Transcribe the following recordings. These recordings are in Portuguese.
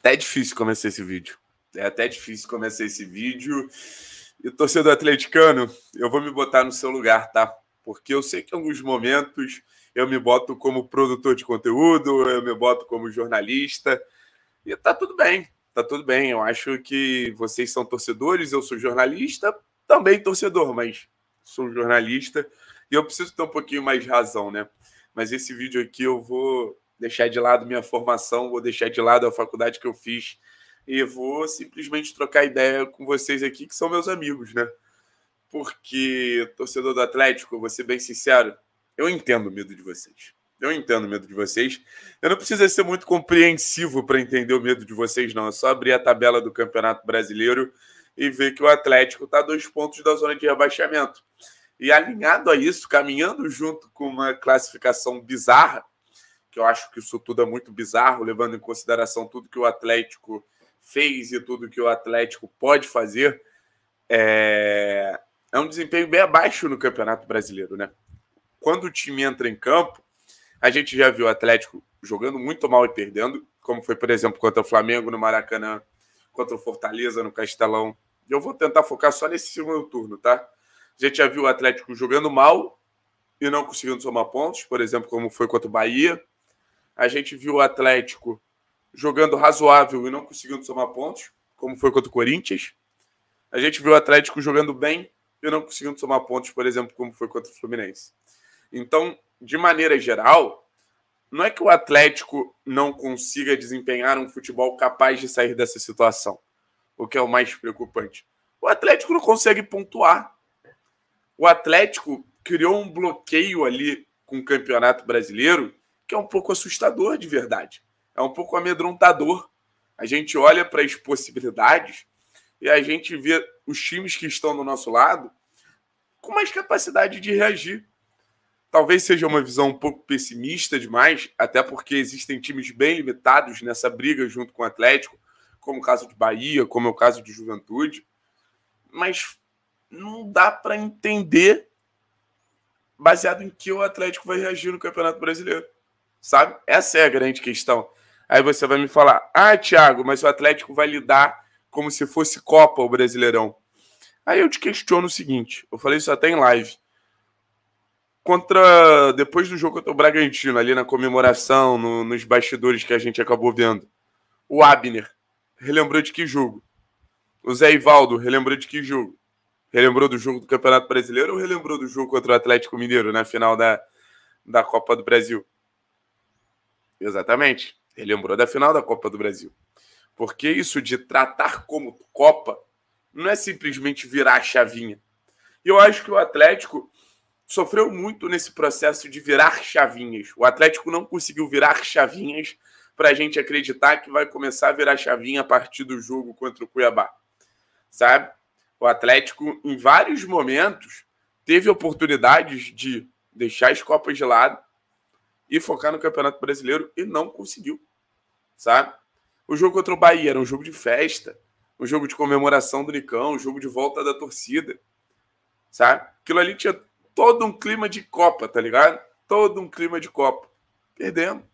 até difícil começar esse vídeo. É até difícil começar esse vídeo. E torcedor atleticano, eu vou me botar no seu lugar, tá? Porque eu sei que em alguns momentos eu me boto como produtor de conteúdo, eu me boto como jornalista. E tá tudo bem, tá tudo bem. Eu acho que vocês são torcedores, eu sou jornalista, também torcedor, mas sou jornalista e eu preciso ter um pouquinho mais de razão, né? Mas esse vídeo aqui eu vou deixar de lado minha formação, vou deixar de lado a faculdade que eu fiz e vou simplesmente trocar ideia com vocês aqui, que são meus amigos, né? Porque, torcedor do Atlético, vou ser bem sincero, eu entendo o medo de vocês. Eu entendo o medo de vocês. Eu não preciso ser muito compreensivo para entender o medo de vocês, não. É só abrir a tabela do Campeonato Brasileiro e ver que o Atlético está dois pontos da zona de rebaixamento. E alinhado a isso, caminhando junto com uma classificação bizarra, que eu acho que isso tudo é muito bizarro, levando em consideração tudo que o Atlético fez e tudo que o Atlético pode fazer, é, é um desempenho bem abaixo no Campeonato Brasileiro, né? Quando o time entra em campo, a gente já viu o Atlético jogando muito mal e perdendo, como foi, por exemplo, contra o Flamengo no Maracanã, contra o Fortaleza no Castelão. Eu vou tentar focar só nesse segundo turno, tá? A gente já viu o Atlético jogando mal e não conseguindo somar pontos, por exemplo, como foi contra o Bahia, a gente viu o Atlético jogando razoável e não conseguindo somar pontos, como foi contra o Corinthians. A gente viu o Atlético jogando bem e não conseguindo somar pontos, por exemplo, como foi contra o Fluminense. Então, de maneira geral, não é que o Atlético não consiga desempenhar um futebol capaz de sair dessa situação, o que é o mais preocupante. O Atlético não consegue pontuar. O Atlético criou um bloqueio ali com o Campeonato Brasileiro que é um pouco assustador de verdade, é um pouco amedrontador. A gente olha para as possibilidades e a gente vê os times que estão do nosso lado com mais capacidade de reagir. Talvez seja uma visão um pouco pessimista demais, até porque existem times bem limitados nessa briga junto com o Atlético, como o caso de Bahia, como é o caso de Juventude. Mas não dá para entender baseado em que o Atlético vai reagir no Campeonato Brasileiro sabe? Essa é a grande questão. Aí você vai me falar, ah, Thiago, mas o Atlético vai lidar como se fosse Copa o Brasileirão. Aí eu te questiono o seguinte, eu falei isso até em live. Contra. Depois do jogo contra o Bragantino, ali na comemoração, no, nos bastidores que a gente acabou vendo. O Abner relembrou de que jogo? O Zé Ivaldo relembrou de que jogo? Relembrou do jogo do Campeonato Brasileiro ou relembrou do jogo contra o Atlético Mineiro na final da, da Copa do Brasil? Exatamente. Ele lembrou da final da Copa do Brasil. Porque isso de tratar como Copa não é simplesmente virar a chavinha. E eu acho que o Atlético sofreu muito nesse processo de virar chavinhas. O Atlético não conseguiu virar chavinhas para a gente acreditar que vai começar a virar chavinha a partir do jogo contra o Cuiabá. Sabe? O Atlético, em vários momentos, teve oportunidades de deixar as Copas de lado e focar no Campeonato Brasileiro e não conseguiu, sabe? O jogo contra o Bahia era um jogo de festa, um jogo de comemoração do Nicão, um jogo de volta da torcida, sabe? Aquilo ali tinha todo um clima de Copa, tá ligado? Todo um clima de Copa. Perdemos.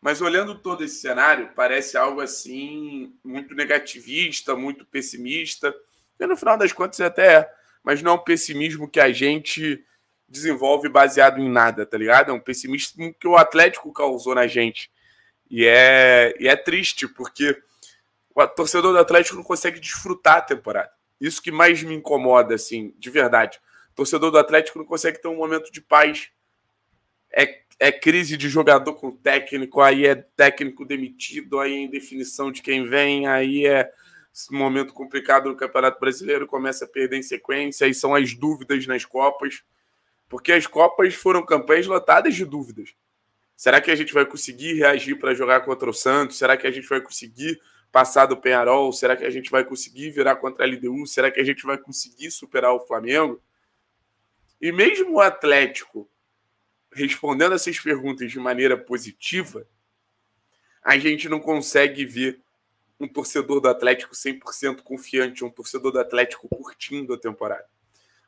Mas olhando todo esse cenário, parece algo assim muito negativista, muito pessimista. E no final das contas até é, mas não é um pessimismo que a gente desenvolve baseado em nada, tá ligado? É um pessimismo que o Atlético causou na gente. E é, e é triste, porque o torcedor do Atlético não consegue desfrutar a temporada. Isso que mais me incomoda, assim, de verdade. O torcedor do Atlético não consegue ter um momento de paz. É, é crise de jogador com técnico, aí é técnico demitido, aí é indefinição de quem vem, aí é esse momento complicado no Campeonato Brasileiro, começa a perder em sequência, aí são as dúvidas nas Copas porque as Copas foram campanhas lotadas de dúvidas. Será que a gente vai conseguir reagir para jogar contra o Santos? Será que a gente vai conseguir passar do Penharol? Será que a gente vai conseguir virar contra a LDU? Será que a gente vai conseguir superar o Flamengo? E mesmo o Atlético respondendo essas perguntas de maneira positiva, a gente não consegue ver um torcedor do Atlético 100% confiante, um torcedor do Atlético curtindo a temporada.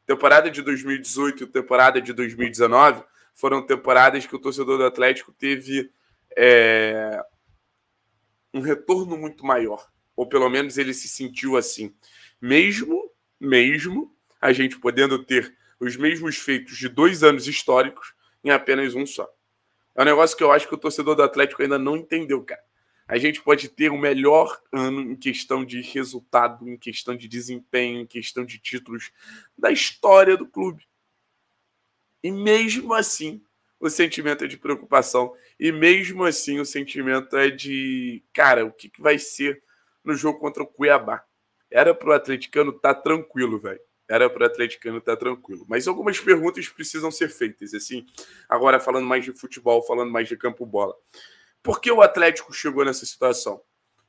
Temporada de 2018 e temporada de 2019 foram temporadas que o torcedor do Atlético teve é, um retorno muito maior, ou pelo menos ele se sentiu assim. Mesmo, mesmo a gente podendo ter os mesmos feitos de dois anos históricos em apenas um só. É um negócio que eu acho que o torcedor do Atlético ainda não entendeu, cara a gente pode ter o melhor ano em questão de resultado, em questão de desempenho, em questão de títulos da história do clube. E mesmo assim, o sentimento é de preocupação. E mesmo assim, o sentimento é de, cara, o que, que vai ser no jogo contra o Cuiabá? Era para o atleticano estar tá tranquilo, velho. Era para o atleticano estar tá tranquilo. Mas algumas perguntas precisam ser feitas, assim. Agora, falando mais de futebol, falando mais de campo-bola. Por que o Atlético chegou nessa situação?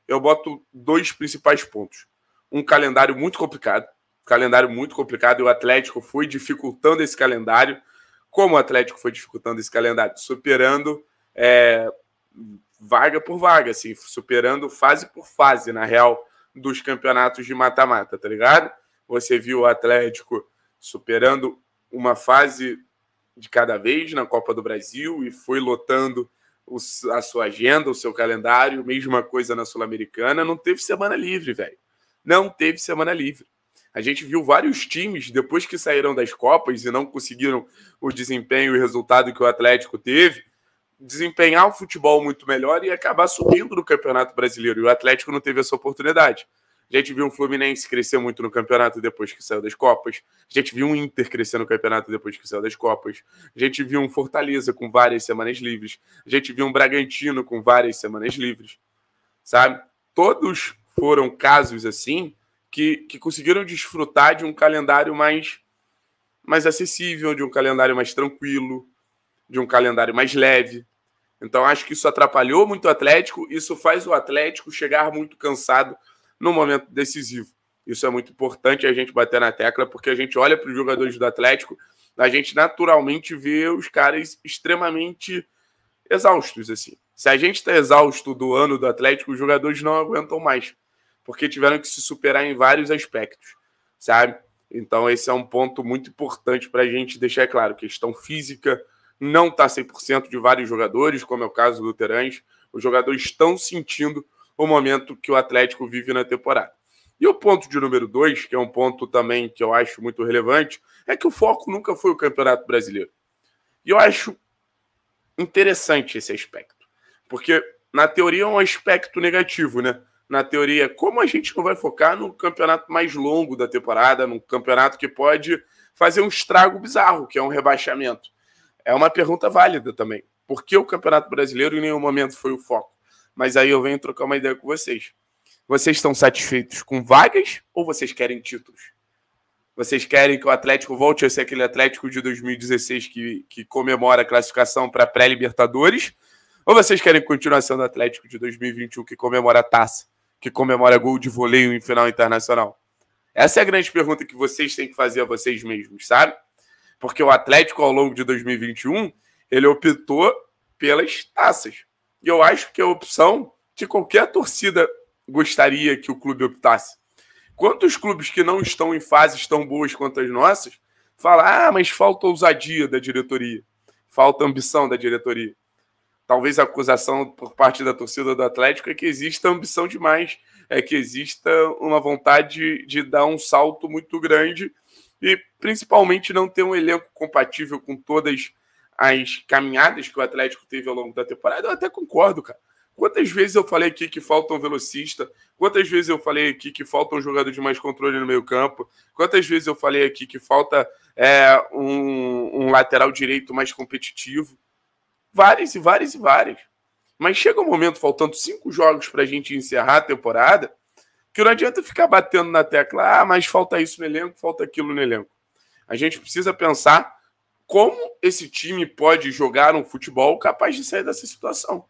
Eu boto dois principais pontos. Um calendário muito complicado, calendário muito complicado, e o Atlético foi dificultando esse calendário. Como o Atlético foi dificultando esse calendário? Superando é, vaga por vaga, assim, superando fase por fase, na real, dos campeonatos de mata-mata, tá ligado? Você viu o Atlético superando uma fase de cada vez na Copa do Brasil e foi lotando a sua agenda, o seu calendário, mesma coisa na Sul-Americana, não teve semana livre, velho. Não teve semana livre. A gente viu vários times, depois que saíram das Copas e não conseguiram o desempenho e o resultado que o Atlético teve, desempenhar um futebol muito melhor e acabar subindo no Campeonato Brasileiro. E o Atlético não teve essa oportunidade. A gente viu o Fluminense crescer muito no campeonato depois que saiu das Copas. A gente viu o Inter crescer no campeonato depois que saiu das Copas. A gente viu um Fortaleza com várias semanas livres. A gente viu um Bragantino com várias semanas livres. Sabe? Todos foram casos assim que, que conseguiram desfrutar de um calendário mais, mais acessível, de um calendário mais tranquilo, de um calendário mais leve. Então acho que isso atrapalhou muito o Atlético, isso faz o Atlético chegar muito cansado no momento decisivo. Isso é muito importante a gente bater na tecla, porque a gente olha para os jogadores do Atlético, a gente naturalmente vê os caras extremamente exaustos, assim. Se a gente está exausto do ano do Atlético, os jogadores não aguentam mais, porque tiveram que se superar em vários aspectos, sabe? Então, esse é um ponto muito importante para a gente deixar claro. Questão física não está 100% de vários jogadores, como é o caso do Terãs. Os jogadores estão sentindo o momento que o Atlético vive na temporada. E o ponto de número dois, que é um ponto também que eu acho muito relevante, é que o foco nunca foi o Campeonato Brasileiro. E eu acho interessante esse aspecto, porque na teoria é um aspecto negativo, né? Na teoria, como a gente não vai focar no campeonato mais longo da temporada, num campeonato que pode fazer um estrago bizarro, que é um rebaixamento? É uma pergunta válida também. Por que o Campeonato Brasileiro em nenhum momento foi o foco? mas aí eu venho trocar uma ideia com vocês. Vocês estão satisfeitos com vagas ou vocês querem títulos? Vocês querem que o Atlético volte a ser aquele Atlético de 2016 que, que comemora a classificação para pré-Libertadores? Ou vocês querem continuar sendo o Atlético de 2021 que comemora a taça, que comemora gol de voleio em final internacional? Essa é a grande pergunta que vocês têm que fazer a vocês mesmos, sabe? Porque o Atlético, ao longo de 2021, ele optou pelas taças. E eu acho que é a opção que qualquer torcida gostaria que o clube optasse. Quantos clubes que não estão em fases tão boas quanto as nossas falam, ah, mas falta ousadia da diretoria, falta ambição da diretoria. Talvez a acusação por parte da torcida do Atlético é que exista ambição demais, é que exista uma vontade de, de dar um salto muito grande e principalmente não ter um elenco compatível com todas as caminhadas que o Atlético teve ao longo da temporada, eu até concordo, cara. Quantas vezes eu falei aqui que falta um velocista? Quantas vezes eu falei aqui que falta um jogador de mais controle no meio campo? Quantas vezes eu falei aqui que falta é, um, um, lateral direito mais competitivo? Várias e várias e várias. Mas chega um momento, faltando cinco jogos para a gente encerrar a temporada, que não adianta ficar batendo na tecla, ah, mas falta isso no elenco, falta aquilo no elenco. A gente precisa pensar como esse time pode jogar um futebol capaz de sair dessa situação.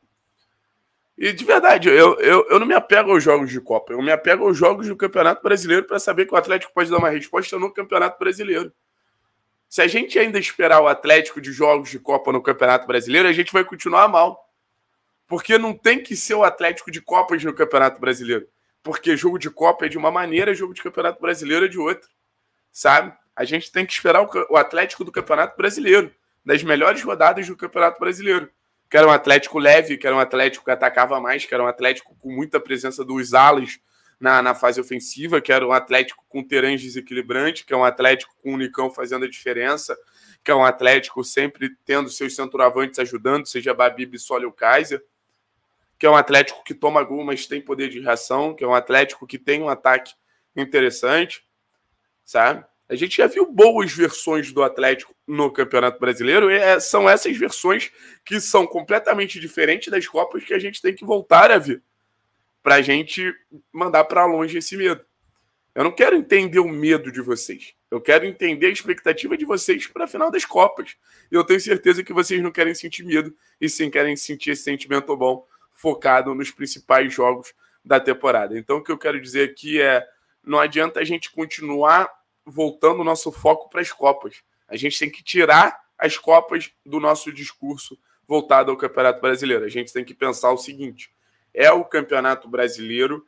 E de verdade, eu, eu, eu não me apego aos jogos de Copa, eu me apego aos jogos do Campeonato Brasileiro para saber que o Atlético pode dar uma resposta no Campeonato Brasileiro. Se a gente ainda esperar o Atlético de jogos de Copa no Campeonato Brasileiro, a gente vai continuar mal. Porque não tem que ser o Atlético de Copas no Campeonato Brasileiro. Porque jogo de Copa é de uma maneira, jogo de Campeonato Brasileiro é de outra. Sabe? A gente tem que esperar o, Atlético do Campeonato Brasileiro, das melhores rodadas do Campeonato Brasileiro. Que era um Atlético leve, que era um Atlético que atacava mais, que era um Atlético com muita presença dos alas na, na fase ofensiva, que era um Atlético com terãs desequilibrante, que é um Atlético com o Unicão fazendo a diferença, que é um Atlético sempre tendo seus centroavantes ajudando, seja Babi, Bissoli ou Kaiser que é um Atlético que toma gol, mas tem poder de reação, que é um Atlético que tem um ataque interessante, sabe? A gente já viu boas versões do Atlético no Campeonato Brasileiro, e é, são essas versões que são completamente diferentes das Copas que a gente tem que voltar a ver para a gente mandar para longe esse medo. Eu não quero entender o medo de vocês. Eu quero entender a expectativa de vocês para a final das Copas. E eu tenho certeza que vocês não querem sentir medo e sim querem sentir esse sentimento bom focado nos principais jogos da temporada. Então, o que eu quero dizer aqui é: não adianta a gente continuar voltando o nosso foco para as Copas. A gente tem que tirar as Copas do nosso discurso voltado ao Campeonato Brasileiro. A gente tem que pensar o seguinte: é o Campeonato Brasileiro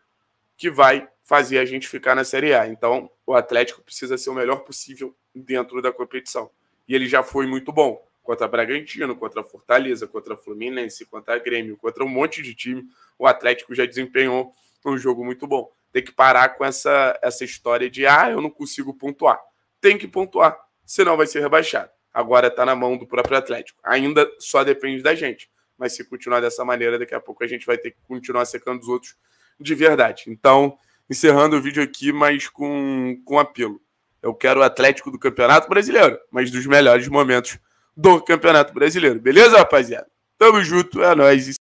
que vai fazer a gente ficar na Série A. Então, o Atlético precisa ser o melhor possível dentro da competição. E ele já foi muito bom contra Bragantino, contra Fortaleza, contra Fluminense, contra Grêmio, contra um monte de time. O Atlético já desempenhou um jogo muito bom. Tem que parar com essa, essa história de ah, eu não consigo pontuar. Tem que pontuar, senão vai ser rebaixado. Agora está na mão do próprio Atlético. Ainda só depende da gente. Mas se continuar dessa maneira, daqui a pouco a gente vai ter que continuar secando os outros de verdade. Então, encerrando o vídeo aqui, mas com, com apelo. Eu quero o Atlético do Campeonato Brasileiro, mas dos melhores momentos do Campeonato Brasileiro. Beleza, rapaziada? Tamo junto, é nóis.